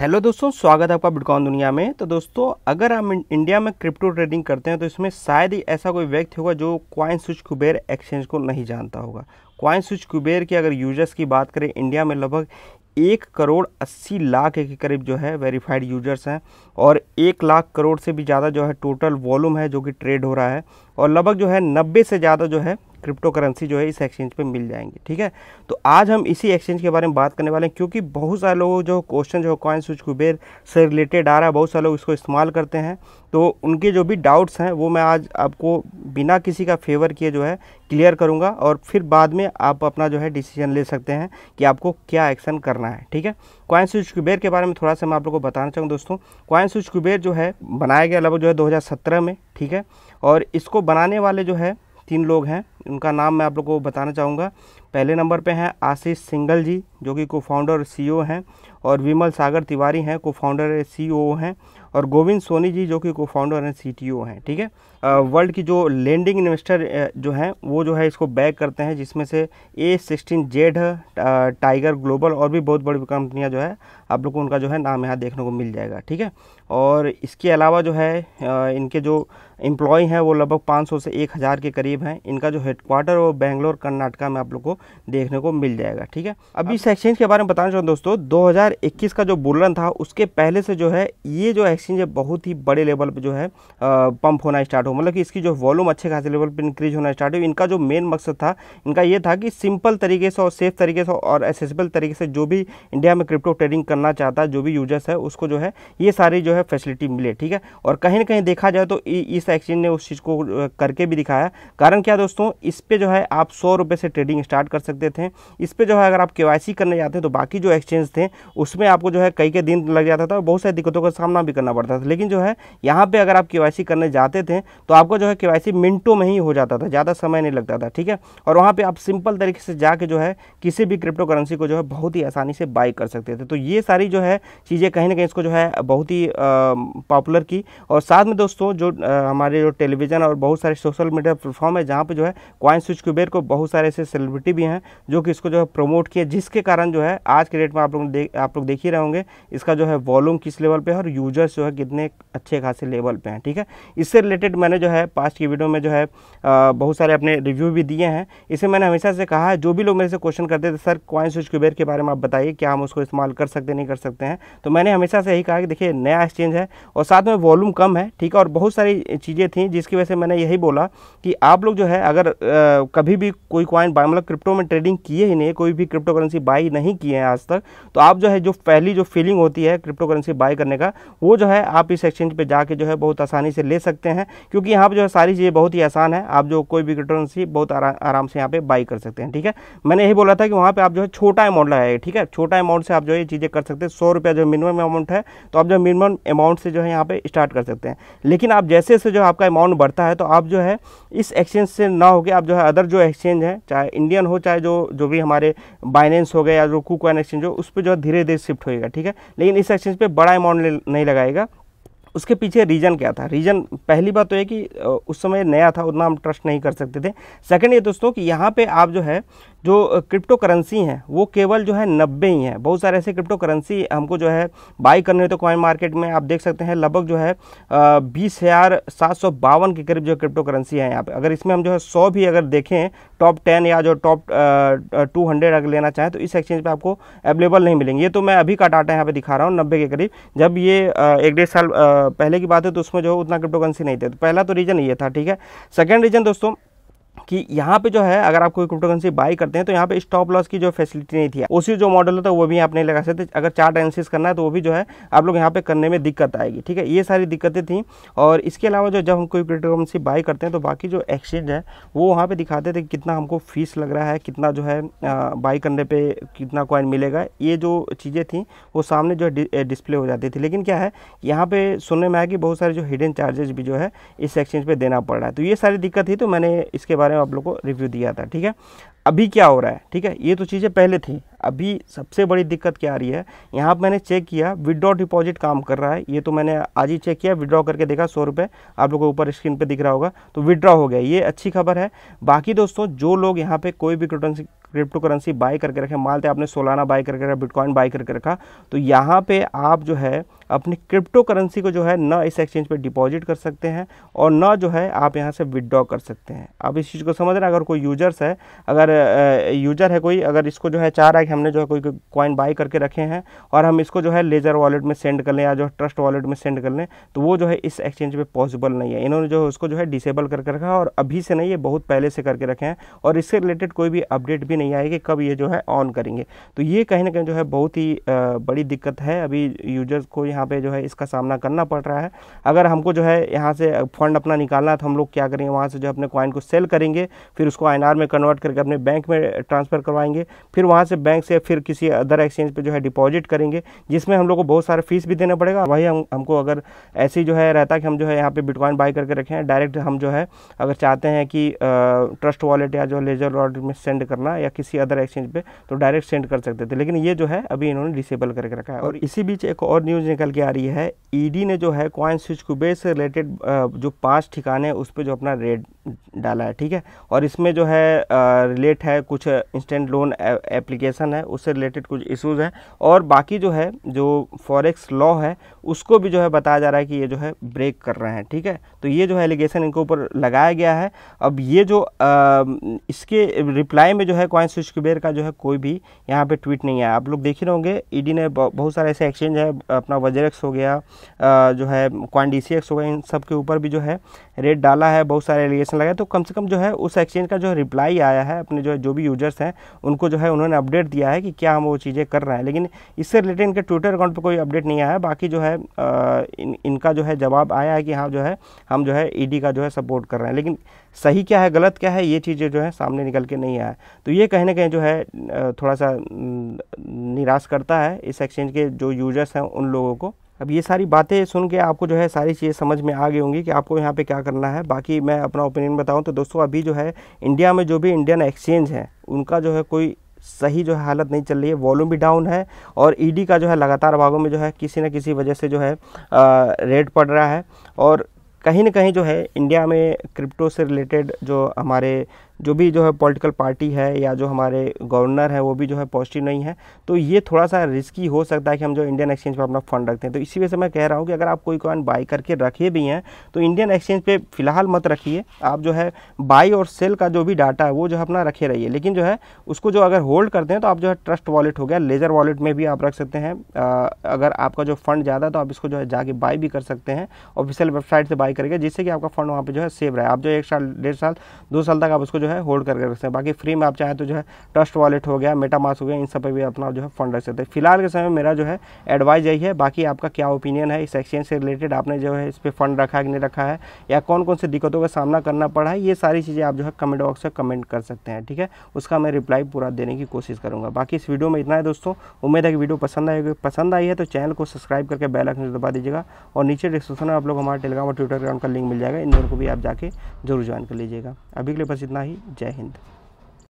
hello दोस्तों स्वागत है आपका बिटकॉइन दुनिया में तो दोस्तों अगर हम इंडिया में क्रिप्टो ट्रेडिंग करते हैं तो इसमें शायद ही ऐसा कोई व्यक्ति होगा जो क्वाइन स्विच कुबेर एक्सचेंज को नहीं जानता होगा क्वाइन स्विच कुबेर की अगर यूजर्स की बात करें इंडिया में लगभग एक करोड़ अस्सी लाख के करीब जो है वेरीफाइड यूजर्स हैं और एक लाख करोड़ से भी ज़्यादा जो है टोटल वॉल्यूम है जो कि ट्रेड हो रहा है और लगभग जो है नब्बे से ज़्यादा जो है क्रिप्टो करेंसी जो है इस एक्सचेंज पे मिल जाएंगी ठीक है तो आज हम इसी एक्सचेंज के बारे में बात करने वाले हैं क्योंकि बहुत सारे लोग जो क्वेश्चन जो कॉइन स्विच कुबेर से रिलेटेड आ रहा है बहुत सारे लोग इसको इस्तेमाल करते हैं तो उनके जो भी डाउट्स हैं वो मैं आज आपको बिना किसी का फेवर किए जो है क्लियर करूँगा और फिर बाद में आप अपना जो है डिसीजन ले सकते हैं कि आपको क्या एक्शन करना है ठीक है कॉइन स्विच कुबेर के बारे में थोड़ा सा मैं आप लोग को बताना चाहूँ दोस्तों कॉइन स्विच कुबेर जो है बनाया गया लगभग जो है दो में ठीक है और इसको बनाने वाले जो है तीन लोग हैं उनका नाम मैं आप लोग को बताना चाहूँगा पहले नंबर पे हैं आशीष सिंगल जी जो कि को फाउंडर सी हैं और विमल सागर तिवारी हैं को फाउंडर है सी हैं और गोविंद सोनी जी जो कि को फाउंडर हैं सी हैं ठीक है वर्ल्ड की जो लैंडिंग इन्वेस्टर जो हैं वो जो है इसको बैक करते हैं जिसमें से A sixteen Z Tiger Global और भी बहुत बड़ी कंपनियां जो है आप लोग को उनका जो है नाम यहाँ देखने को मिल जाएगा ठीक है और इसके अलावा जो है इनके जो एम्प्लॉय हैं वो लगभग 500 से 1000 के करीब हैं इनका जो हेडक्वार्टर वो बेंगलोर कर्नाटका में आप लोग को देखने को मिल जाएगा ठीक है अभी इस एक्सचेंज के बारे में बताना चाहूँ दोस्तों दो हज़ार 2021 का जो बुलरन था उसके पहले से जो है ये जो एक्सचेंज है बहुत ही बड़े लेवल पर जो है पंप होना स्टार्ट हो मतलब कि इसकी जो वॉल्यूम अच्छे खासे लेवल पर इंक्रीज होना स्टार्ट हो इनका जो मेन मकसद था इनका ये था कि सिंपल तरीके से और सेफ तरीके से और एसेसिबल तरीके से जो भी इंडिया में क्रिप्टो ट्रेडिंग करना चाहता है जो भी यूजर्स है उसको जो है ये सारी जो है फैसिलिटी मिले ठीक है और कहीं ना कहीं देखा जाए तो इस एक्सचेंज ने उस चीज़ को करके भी दिखाया कारण क्या दोस्तों इस पर जो है आप सौ से ट्रेडिंग स्टार्ट कर सकते थे इस पर जो है अगर आप के करने जाते हैं तो बाकी जो एक्सचेंज थे उसमें आपको जो है कई के दिन लग जाता था और बहुत सारी दिक्कतों का सामना भी करना पड़ता था लेकिन जो है यहाँ पर अगर आप के करने जाते थे तो आपको जो है के मिनटों में ही हो जाता था ज़्यादा समय नहीं लगता था ठीक है और वहाँ पर आप सिंपल तरीके से जाके जो है किसी भी क्रिप्टो करेंसी को जो है बहुत ही आसानी से बाई कर सकते थे तो ये सारी जो है चीज़ें कहीं ना कहीं इसको जो है बहुत ही पॉपुलर की और साथ में दोस्तों जो हमारे जो टेलीविज़न और बहुत सारे सोशल मीडिया प्लेटफॉर्म है जहाँ पर जो है क्वाइन स्विच क्यूबेर को बहुत सारे ऐसे सेलिब्रिटी भी हैं जो कि इसको जो है प्रमोट किए जिसके कारण जो है आज के डेट में आप लोग देख आप लोग देख ही रहे होंगे इसका जो है वॉल्यूम किस लेवल पे है और यूजर्स जो है कितने अच्छे खासे लेवल पे हैं ठीक है इससे रिलेटेड मैंने जो है पास्ट की वीडियो में जो है बहुत सारे अपने रिव्यू भी दिए हैं इसे मैंने हमेशा से कहा है जो भी लोग मेरे से क्वेश्चन करते थे सर क्वाइन स्विच क्यूबेर के बारे में आप बताइए क्या हम उसको इस्तेमाल कर सकते नहीं कर सकते हैं तो मैंने हमेशा से यही कहा कि देखिए नया एक्सचेंज है और साथ में वॉल्यूम कम है ठीक है और बहुत सारी चीज़ें थी जिसकी वजह से मैंने यही बोला कि आप लोग जो है अगर कभी भी कोई क्वाइन बाय मतलब क्रिप्टो में ट्रेडिंग किए ही नहीं कोई भी क्रिप्टो करेंसी बाई नहीं किए हैं आज तक तो आप जो है है जो पहली जो फीलिंग होती है क्रिप्टो करेंसी बाय करने का वो जो है आप इस एक्सचेंज पर जाके जो है बहुत आसानी से ले सकते हैं क्योंकि यहाँ पर जो है सारी चीज़ें बहुत ही आसान है आप जो कोई भी क्रिप्टो करेंसी बहुत आरा, आराम से यहाँ पर बाई कर सकते हैं ठीक है मैंने यही बोला था कि वहाँ पर आप जो है छोटा अमाउंट लगाए ठीक है छोटा अमाउंट से आप जो ये चीज़ें कर सकते हैं सौ रुपया जो मिनिमम अमाउंट है तो आप जो मिनिमम अमाउंट से जो है यहाँ पर स्टार्ट कर सकते हैं लेकिन आप जैसे जैसे जो आपका अमाउंट बढ़ता है तो आप जो है इस एक्सचेंज से ना होकर आप जो है अदर जो एक्सचेंज है चाहे इंडियन हो चाहे जो जो भी हमारे बाइनेंस हो गए या जो कुकॉइन एक्सचेंज हो उस पर जो है धीरे धीरे धीरे शिफ्ट होएगा ठीक है लेकिन इस एक्सचेंज पे बड़ा अमाउंट नहीं लगाएगा उसके पीछे रीज़न क्या था रीज़न पहली बात तो है कि उस समय नया था उतना हम ट्रस्ट नहीं कर सकते थे सेकंड ये दोस्तों कि यहाँ पे आप जो है जो क्रिप्टो करेंसी हैं वो केवल जो है नब्बे ही हैं बहुत सारे ऐसे क्रिप्टो करेंसी हमको जो है बाई करने तो कॉइन मार्केट में आप देख सकते हैं लगभग जो है बीस हज़ार सात सौ बावन के करीब जो क्रिप्टो करेंसी है यहाँ पे अगर इसमें हम जो है सौ भी अगर देखें टॉप टेन या जो टॉप टू हंड्रेड अगर लेना चाहें तो इस एक्सचेंज पर आपको अवेलेबल नहीं मिलेंगे ये तो मैं अभी का डाटा यहाँ पर दिखा रहा हूँ नब्बे के करीब जब ये एक डेढ़ साल आ, पहले की बात है तो उसमें जो उतना क्रिप्टोकरेंसी नहीं थे तो पहला तो रीज़न ये था ठीक है सेकंड रीज़न दोस्तों कि यहाँ पे जो है अगर आप कोई क्रिप्टो करेंसी बाई करते हैं तो यहाँ पे स्टॉप लॉस की जो फैसिलिटी नहीं थी उसी जो मॉडल होता है वो भी आप नहीं लगा सकते अगर चार्ट एनालिसिस करना है तो वो भी जो है आप लोग यहाँ पे करने में दिक्कत आएगी ठीक है ये सारी दिक्कतें थी और इसके अलावा जो जब हम कोई क्रिप्टो करेंसी बाई करते हैं तो बाकी जो एक्सचेंज है वो वहाँ पर दिखाते थे कितना हमको फीस लग रहा है कितना जो है बाई करने पर कितना कॉइन मिलेगा ये जो चीज़ें थी वो सामने जो डिस्प्ले हो जाती थी लेकिन क्या है यहाँ पर सुनने में आया कि बहुत सारे जो हिडन चार्जेस भी जो है इस एक्सचेंज पर देना पड़ रहा है तो ये सारी दिक्कत थी तो मैंने इसके बारे में आप लोग को रिव्यू दिया था ठीक है अभी क्या हो रहा है ठीक है ये तो चीज़ें पहले थी अभी सबसे बड़ी दिक्कत क्या आ रही है यहाँ पर मैंने चेक किया विदड्रॉ डिपॉजिट काम कर रहा है ये तो मैंने आज ही चेक किया विदड्रॉ करके देखा सौ रुपये आप लोगों को ऊपर स्क्रीन पे दिख रहा होगा तो विदड्रॉ हो गया ये अच्छी खबर है बाकी दोस्तों जो लोग यहाँ पे कोई भी क्रिप्टोकरेंसी क्रिप्टो करेंसी बाय करके रखें मानते हैं आपने सोलाना बाय करके रखा बिटकॉइन बाय करके रखा तो यहाँ पे आप जो है अपनी क्रिप्टो करेंसी को जो है ना इस एक्सचेंज पे डिपॉजिट कर सकते हैं और ना जो है आप यहाँ से विदड्रॉ कर सकते हैं अब इस चीज़ को समझ रहे हैं अगर कोई यूजर्स है अगर यूजर है कोई अगर इसको जो है चाह रहा है कि हमने जो है कोई कॉइन बाय करके रखे हैं और हम इसको जो है लेजर वॉलेट में सेंड कर लें या जो ट्रस्ट वॉलेट में सेंड कर लें तो वो जो है इस एक्सचेंज पर पॉसिबल नहीं है इन्होंने जो है उसको जो है डिसेबल करके रखा और अभी से नहीं ये बहुत पहले से करके रखे हैं और इससे रिलेटेड कोई भी अपडेट भी नहीं आएगी कि कब ये जो है ऑन करेंगे तो ये कहीं ना कहीं जो है बहुत ही बड़ी दिक्कत है अभी यूजर्स को यहाँ पे जो है इसका सामना करना पड़ रहा है अगर हमको जो है यहाँ से फंड अपना निकालना है तो हम लोग क्या करेंगे वहाँ से जो अपने कॉइन को सेल करेंगे फिर उसको आई में कन्वर्ट करके अपने बैंक में ट्रांसफ़र करवाएंगे फिर वहाँ से बैंक से फिर किसी अदर एक्सचेंज पर जो है डिपॉजिट करेंगे जिसमें हम लोग को बहुत सारा फीस भी देना पड़ेगा वही हम हमको अगर ऐसे जो है रहता कि हम जो है यहाँ पर बिटकॉइन बाई करके रखें डायरेक्ट हम जो है अगर चाहते हैं कि ट्रस्ट वॉलेट या जो लेजर वॉलेट में सेंड करना या या किसी अदर एक्सचेंज पे तो डायरेक्ट सेंड कर सकते थे लेकिन ये जो है अभी इन्होंने डिसेबल करके रखा है और इसी बीच एक और न्यूज़ निकल के आ रही है ईडी e ने जो है क्वाइन स्विच को बेस से रिलेटेड जो पांच ठिकाने उस पर जो अपना रेट डाला है ठीक है और इसमें जो है रिलेट है कुछ इंस्टेंट लोन एप्लीकेशन है उससे रिलेटेड कुछ इश्यूज हैं और बाकी जो है जो फॉरेक्स लॉ है उसको भी जो है बताया जा रहा है कि ये जो है ब्रेक कर रहे हैं ठीक है तो ये जो है एलिगेशन इनके ऊपर लगाया गया है अब ये जो आ, इसके रिप्लाई में जो है क्वाइन स्विच कुबेर का जो है कोई भी यहाँ पर ट्वीट नहीं आया आप लोग देख ही होंगे ई e ने बहुत सारे ऐसे एक्सचेंज है अपना वजेरक्स हो गया जो है क्वान होगा इन सब के ऊपर भी जो है रेट डाला है बहुत सारे एलिगेशन लगाए तो कम से कम जो है उस एक्सचेंज का जो रिप्लाई आया है अपने जो है जो भी यूजर्स हैं उनको जो है उन्होंने अपडेट दिया है कि क्या हम वो चीज़ें कर रहे हैं लेकिन इससे रिलेटेड इनके ट्विटर अकाउंट पर कोई अपडेट नहीं आया बाकी जो है इन इनका जो है जवाब आया है कि हाँ जो है हम जो है ईडी का जो है सपोर्ट कर रहे हैं लेकिन सही क्या है गलत क्या है ये चीज़ें जो है सामने निकल के नहीं आया तो ये कहीं ना कहीं जो है थोड़ा सा निराश करता है इस एक्सचेंज के जो यूजर्स हैं उन लोगों को अब ये सारी बातें सुन के आपको जो है सारी चीज़ें समझ में आ गई होंगी कि आपको यहाँ पे क्या करना है बाकी मैं अपना ओपिनियन बताऊँ तो दोस्तों अभी जो है इंडिया में जो भी इंडियन एक्सचेंज है उनका जो है कोई सही जो है हालत नहीं चल रही है वॉल्यूम भी डाउन है और ईडी e का जो है लगातार भागों में जो है किसी न किसी वजह से जो है रेट पड़ रहा है और कहीं ना कहीं जो है इंडिया में क्रिप्टो से रिलेटेड जो हमारे जो भी जो है पॉलिटिकल पार्टी है या जो हमारे गवर्नर हैं वो भी जो है पॉजिटिव नहीं है तो ये थोड़ा सा रिस्की हो सकता है कि हम जो इंडियन एक्सचेंज पर अपना फंड रखते हैं तो इसी वजह से मैं कह रहा हूँ कि अगर आप कोई कॉइन बाई करके रखे भी हैं तो इंडियन एक्सचेंज पर फिलहाल मत रखिए आप जो है बाई और सेल का जो भी डाटा है वो जो है अपना रखे रहिए लेकिन जो है उसको जो अगर होल्ड करते हैं तो आप जो है ट्रस्ट वॉलेट हो गया लेजर वॉलेट में भी आप रख सकते हैं अगर आपका जो फंड ज़्यादा तो आप इसको जो है जाके बाई भी कर सकते हैं ऑफिशियल वेबसाइट से बाई करके जिससे कि आपका फंड वहाँ पर जो है सेव रहा है आप जो एक साल डेढ़ साल दो साल तक आप उसको जो है होल्ड करके रख सकते हैं बाकी फ्री में आप चाहें तो जो है ट्रस्ट वॉलेट हो गया मेटामास हो गया इन सब पर भी अपना जो है फंड रख सकते हैं फिलहाल के समय मेरा जो है एडवाइस यही है बाकी आपका क्या ओपिनियन है इस एक्सचेंज से रिलेटेड आपने जो है इस पर फंड रखा कि नहीं रखा है या कौन कौन सी दिक्कतों का सामना करना पड़ा है ये सारी चीज़ें आप जो है कमेंट बॉक्स में कमेंट कर सकते हैं ठीक है उसका मैं रिप्लाई पूरा देने की कोशिश करूँगा बाकी इस वीडियो में इतना है दोस्तों उम्मीद है कि वीडियो पसंद आएगी पसंद आई है तो चैनल को सब्सक्राइब करके बेल आइकन दबा दीजिएगा और नीचे डिस्क्रिप्शन में आप लोग हमारे टेलीग्राम और ट्विटर अकाउंट का लिंक मिल जाएगा इन दोनों को भी आप जाके जरूर ज्वाइन कर लीजिएगा अभी के लिए बस इतना ही जय हिंद